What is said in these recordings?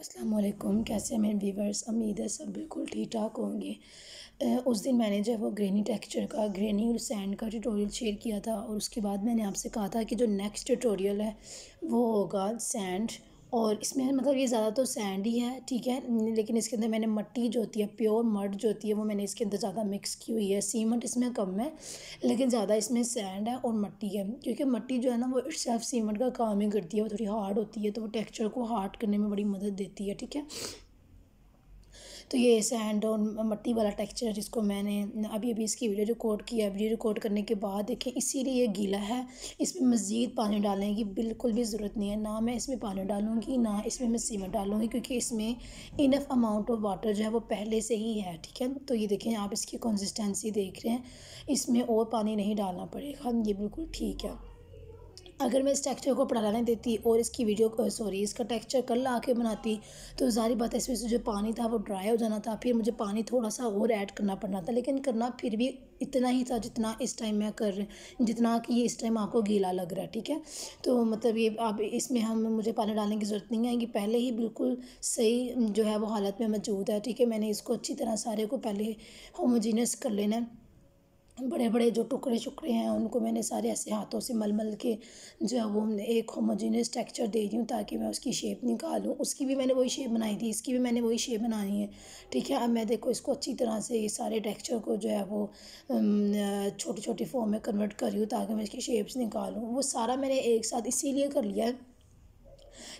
असलकुम कैसे हैं मेरे व्यूवर्स उम्मीद है सब बिल्कुल ठीक ठाक होंगे उस दिन मैंने जो है वो ग्रेनी टेक्सचर का ग्रेनी और सैंड का ट्यूटोरियल शेयर किया था और उसके बाद मैंने आपसे कहा था कि जो नेक्स्ट ट्यूटोरियल है वो होगा सैंड और इसमें मतलब ये ज़्यादा तो सैंड ही है ठीक है लेकिन इसके अंदर मैंने मट्टी जो होती है प्योर मड जो होती है वो मैंने इसके अंदर ज़्यादा मिक्स की हुई है सीमेंट इसमें कम है लेकिन ज़्यादा इसमें सैंड है और मट्टी है क्योंकि मट्टी जो है ना वो सेल्फ सीमेंट का काम ही करती है वो थोड़ी हार्ड होती है तो वो टेक्स्चर को हार्ड करने में बड़ी मदद देती है ठीक है तो ये सैंड और मट्टी वाला टेक्सचर जिसको मैंने अभी अभी इसकी वीडियो रिकॉर्ड की वीडियो रिकॉर्ड करने के बाद देखें इसीलिए ये गीला है इसमें मज़ीद पानी डालने की बिल्कुल भी ज़रूरत नहीं है ना मैं इसमें पानी डालूँगी ना इसमें मैं सीमेंट डालूँगी क्योंकि इसमें इनफ अमाउंट ऑफ वाटर जो है वो पहले से ही है ठीक है तो ये देखें आप इसकी कंसिस्टेंसी देख रहे हैं इसमें और पानी नहीं डालना पड़ेगा ये बिल्कुल ठीक है अगर मैं इस टेक्सचर को पड़ाने देती और इसकी वीडियो सॉरी इसका टेक्सचर कल के बनाती तो सारी बात है इसमें से जो पानी था वो ड्राई हो जाना था फिर मुझे पानी थोड़ा सा और ऐड करना पड़ना था लेकिन करना फिर भी इतना ही था जितना इस टाइम मैं कर जितना कि ये इस टाइम आपको गीला लग रहा है ठीक है तो मतलब ये अब इसमें हम मुझे पानी डालने की ज़रूरत नहीं है कि पहले ही बिल्कुल सही जो है वो हालत में मौजूद है ठीक है मैंने इसको अच्छी तरह सारे को पहले होमोजीनियस कर लेना है बड़े बड़े जो टुकड़े शुकड़े हैं उनको मैंने सारे ऐसे हाथों से मल मल के जो है वो हमने एक होमोजीनियस टेक्सचर दे दी हूँ ताकि मैं उसकी शेप निकालूँ उसकी भी मैंने वही शेप बनाई थी इसकी भी मैंने वही शेप बनानी है ठीक है अब मैं देखो इसको अच्छी तरह से ये सारे टेक्सचर को जो है वो छोटी छोटी फॉर्म में कन्वर्ट करी हूँ ताकि मैं इसकी शेप्स निकालूँ वो सारा मैंने एक साथ इसीलिए कर लिया है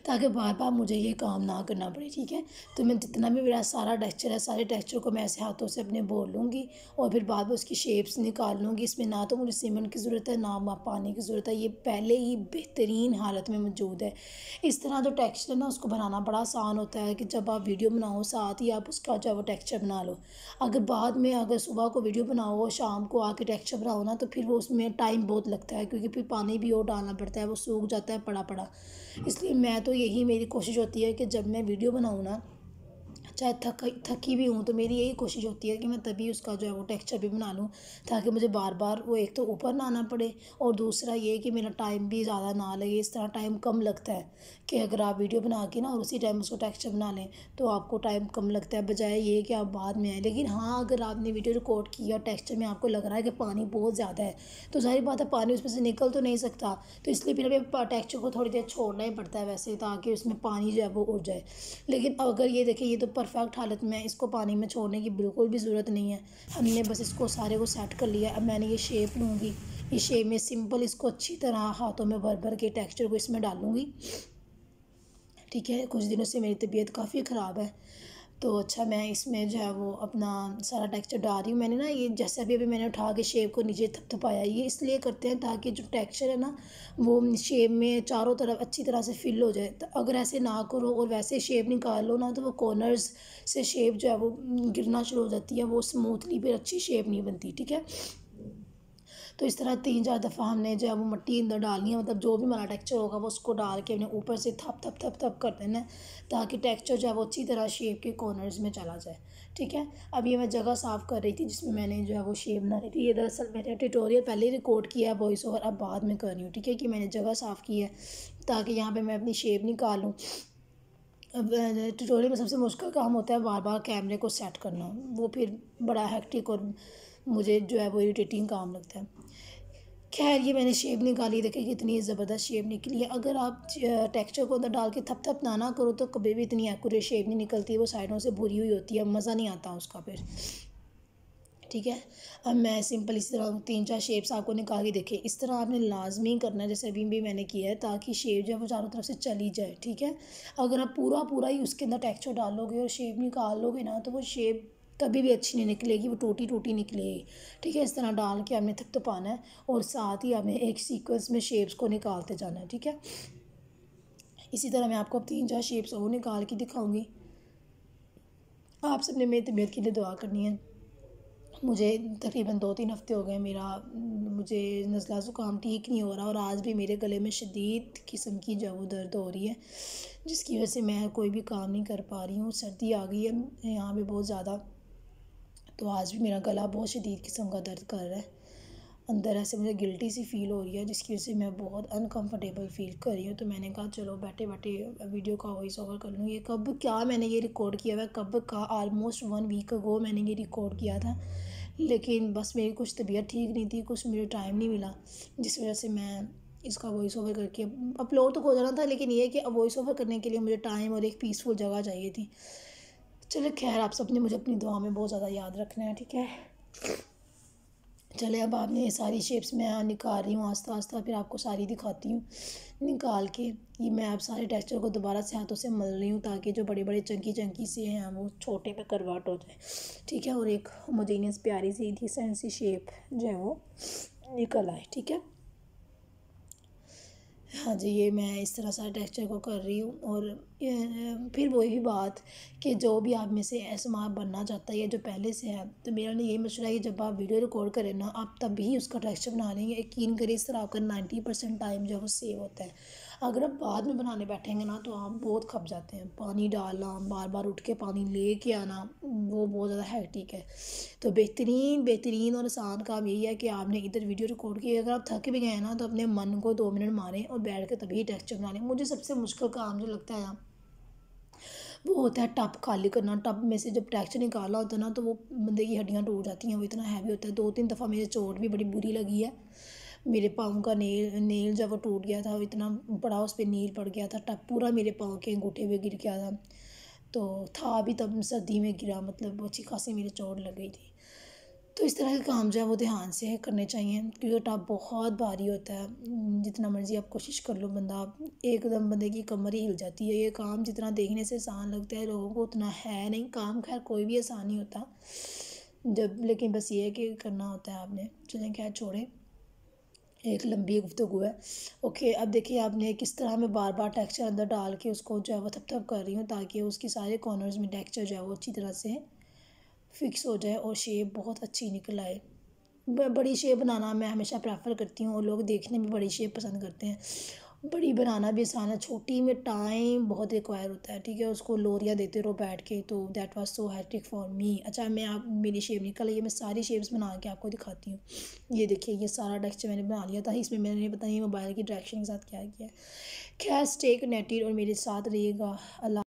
ताकि बार बार मुझे ये काम ना करना पड़े ठीक है तो मैं जितना भी मेरा सारा टेक्चर है सारे टेक्चर को मैं ऐसे हाथों से अपने बोल लूँगी और फिर बाद में उसकी शेप्स निकाल लूँगी इसमें ना तो मुझे सीमेंट की ज़रूरत है ना पानी की ज़रूरत है ये पहले ही बेहतरीन हालत में मौजूद है इस तरह जो टेक्स्चर ना उसको बनाना बड़ा आसान होता है कि जब आप वीडियो बनाओ साथ ही आप उसका जो टेक्स्चर बना लो अगर बाद में अगर सुबह को वीडियो बनाओ शाम को आके टेक्स्चर बनाओ ना तो फिर वो उसमें टाइम बहुत लगता है क्योंकि फिर पानी भी और डालना पड़ता है वो सूख जाता है पड़ा पड़ा इसलिए मैं तो यही मेरी कोशिश होती है कि जब मैं वीडियो बनाऊँ ना चाहे थक थकी भी हूँ तो मेरी यही कोशिश होती है कि मैं तभी उसका जो है वो टेक्सचर भी बना लूँ ताकि मुझे बार बार वो एक तो ऊपर ना आना पड़े और दूसरा ये कि मेरा टाइम भी ज़्यादा ना लगे इस तरह टाइम कम लगता है कि अगर आप वीडियो बना के ना और उसी टाइम उसको टेक्स्चर बना लें तो आपको टाइम कम लगता है बजाय ये कि आप बाद में आए लेकिन हाँ अगर आपने वीडियो रिकॉर्ड की और टेक्स्चर में आपको लग रहा है कि पानी बहुत ज़्यादा है तो सारी बात है पानी उसमें से निकल तो नहीं सकता तो इसलिए फिर हमें टेक्स्चर को थोड़ी देर छोड़ना ही पड़ता है वैसे ताकि उसमें पानी जो है वो उड़ जाए लेकिन अगर ये देखें ये तो पर परफेक्ट हालत में है इसको पानी में छोड़ने की बिल्कुल भी ज़रूरत नहीं है हमने बस इसको सारे को सेट कर लिया अब मैंने ये शेप लूँगी ये शेप में सिंपल इसको अच्छी तरह हाथों में भर भर के टेक्स्चर को इसमें डालूँगी ठीक है कुछ दिनों से मेरी तबीयत काफ़ी ख़राब है तो अच्छा मैं इसमें जो है वो अपना सारा टेक्सचर डाल रही हूँ मैंने ना ये जैसे अभी अभी मैंने उठा के शेप को नीचे थपथपाया ये इसलिए करते हैं ताकि जो टेक्सचर है ना वो शेप में चारों तरफ अच्छी तरह से फिल हो जाए तो अगर ऐसे ना करो और वैसे शेप निकाल लो ना तो वो कॉर्नर्स से शेप जो है वो गिरना शुरू हो जाती है वो स्मूथली फिर अच्छी शेप नहीं बनती ठीक है तो इस तरह तीन चार दफ़ा हमने जो है वो मट्टी अंदर डालनी है मतलब जो भी हमारा टेक्चर होगा वो उसको डाल के हमने ऊपर से थप थप थप थप कर देना है ताकि टेक्चर जो है वो अच्छी तरह शेप के कॉर्नर्स में चला जाए ठीक है अब ये मैं जगह साफ़ कर रही थी जिसमें मैंने जो है वो शेप बना रही थी ये दरअसल मैंने ट्यूटोरियल पहले ही रिकॉर्ड किया है वॉइस ओवर अब बाद में कर रही हूँ ठीक है कि मैंने जगह साफ़ की है ताकि यहाँ पर मैं अपनी शेप निकालूँ ट्यूटोरियल में सबसे मुश्किल काम होता है बार बार कैमरे को सेट करना वो फिर बड़ा हेक्टिक और मुझे जो है वो इरीटेटिंग काम लगता है खैर ये मैंने शेप निकाली देखिए इतनी ज़बरदस्त शेप निकली है अगर आप टेक्सचर को अंदर डाल के थप थप ना ना करो तो कभी भी इतनी एक्यूरेट शेप नहीं निकलती वो साइडों से भूरी हुई होती है मज़ा नहीं आता उसका फिर ठीक है अब मैं सिंपल इस तरह तीन चार शेप्स आपको निकाल के देखें इस तरह आपने लाजमी करना है जैसे अभी भी मैंने किया है ताकि शेप जो है वो चारों तरफ से चली जाए ठीक है अगर आप पूरा पूरा ही उसके अंदर टेक्चर डालोगे और शेप निकाल लोगे ना तो वो शेप कभी भी अच्छी नहीं निकलेगी वो टूटी टूटी निकलेगी ठीक है इस तरह डाल के हमें थक तो पाना है और साथ ही हमें एक सीक्वेंस में शेप्स को निकालते जाना है ठीक है इसी तरह मैं आपको अब तीन चार शेप्स और निकाल के दिखाऊंगी आप सबने मेरी तबीयत के लिए दुआ करनी है मुझे तकरीबन दो तीन हफ़्ते हो गए मेरा मुझे नज़ला ज़ुकाम ठीक नहीं हो रहा और आज भी मेरे गले में शदीद किस्म की जब वो दर्द हो रही है जिसकी वजह से मैं कोई भी काम नहीं कर पा रही हूँ सर्दी आ गई है यहाँ पर बहुत ज़्यादा तो आज भी मेरा गला बहुत शदीद किस्म का दर्द कर रहा है अंदर ऐसे मुझे गिल्टी सी फील हो रही है जिसकी वजह से मैं बहुत अनकंफर्टेबल फील कर रही हूँ तो मैंने कहा चलो बैठे बैठे वीडियो का वॉइस ओवर कर लूँ ये कब क्या मैंने ये रिकॉर्ड किया हुआ कब का आलमोस्ट वन वीक अगो मैंने ये रिकॉर्ड किया था लेकिन बस मेरी कुछ तबीयत ठीक नहीं थी कुछ मुझे टाइम नहीं मिला जिस वजह से मैं इसका वॉइस ओवर करके अपलोड तो हो जाना था लेकिन ये कि वॉइस ओवर करने के लिए मुझे टाइम और एक पीसफुल जगह चाहिए थी चलो खैर आप सबने मुझे अपनी दुआ में बहुत ज़्यादा याद रखना है ठीक है चले अब आपने ये सारी शेप्स मैं निकाल रही हूँ आस्ता आस्ता फिर आपको सारी दिखाती हूँ निकाल के ये मैं आप सारे टेक्सचर को दोबारा से हाथों से मल रही हूँ ताकि जो बड़े बड़े चंकी चंकी से हैं वो छोटे में करवाट हो जाए ठीक है और एक होमोजेनियस प्यारी सी डिसेंट सी शेप जो है वो निकल आए ठीक है हाँ जी ये मैं इस तरह से टेक्सचर को कर रही हूँ और फिर वही बात कि जो भी आप में से एस बनना चाहता है या जो पहले से है तो मेरा यही मशूरा है कि जब आप वीडियो रिकॉर्ड करें ना आप तभी उसका टेक्सचर बना लेंगे यकीन करें इस तरह आपका नाइन्टी परसेंट टाइम जो है वो सेव होता है अगर आप बाद में बनाने बैठेंगे ना तो आप बहुत खप जाते हैं पानी डालना बार बार उठ के पानी ले के आना वो बहुत ज़्यादा हैक्टिक है तो बेहतरीन बेहतरीन और आसान काम यही है कि आपने इधर वीडियो रिकॉर्ड की अगर आप थक भी गए ना तो अपने मन को दो मिनट मारें और बैठ बैठ के तभी टेक्सचर बनाने मुझे सबसे मुश्किल काम जो लगता है वो होता है टप खाली करना टप में से जब टेक्सचर निकाला होता है ना तो वो बंदे की हड्डियाँ टूट जाती हैं वो इतना हैवी होता है दो तीन दफ़ा मेरे चोट भी बड़ी बुरी लगी है मेरे पाँव का नेल नेल जब वो टूट गया था वो इतना बड़ा उस पर नील पड़ गया था टप पूरा मेरे पाँव के अंगूठे पे गिर गया था तो था अभी तब सर्दी में गिरा मतलब अच्छी खासी मेरे चोट लग गई थी तो इस तरह के काम जो है वो ध्यान से करने चाहिए क्योंकि टॉप बहुत भारी होता है जितना मर्ज़ी आप कोशिश कर लो बंदा एकदम बंदे की कमर ही हिल जाती है ये काम जितना देखने से आसान लगता है लोगों को उतना है नहीं काम खैर कोई भी आसान ही होता जब लेकिन बस ये है कि करना होता है आपने चलें क्या छोड़ें एक लंबी गुफ्तु है ओके अब देखिए आपने किस तरह मैं बार बार टेक्सचर अंदर डाल के उसको जो है वो थप थप कर रही हूँ ताकि उसकी सारे कॉर्नर्स में टेक्सचर जो है वो अच्छी तरह से फिक्स हो जाए और शेप बहुत अच्छी निकल आए बड़ी शेप बनाना मैं हमेशा प्रेफर करती हूँ और लोग देखने में बड़ी शेप पसंद करते हैं बड़ी बनाना भी आसान है छोटी में टाइम बहुत रिक्वायर होता है ठीक है उसको लोरिया देते रहो बैठ के तो that was so hat trick for me अच्छा मैं आप मेरी शेप निकल ये मैं सारी शेप्स बना के आपको दिखाती हूँ ये देखिए ये सारा टेक्स्चर मैंने बना लिया था इसमें मैंने पता नहीं मोबाइल की डायरेक्शन के साथ क्या किया है खैर स्टेक कनेक्टेड और मेरे साथ रहिएगा अल्लाह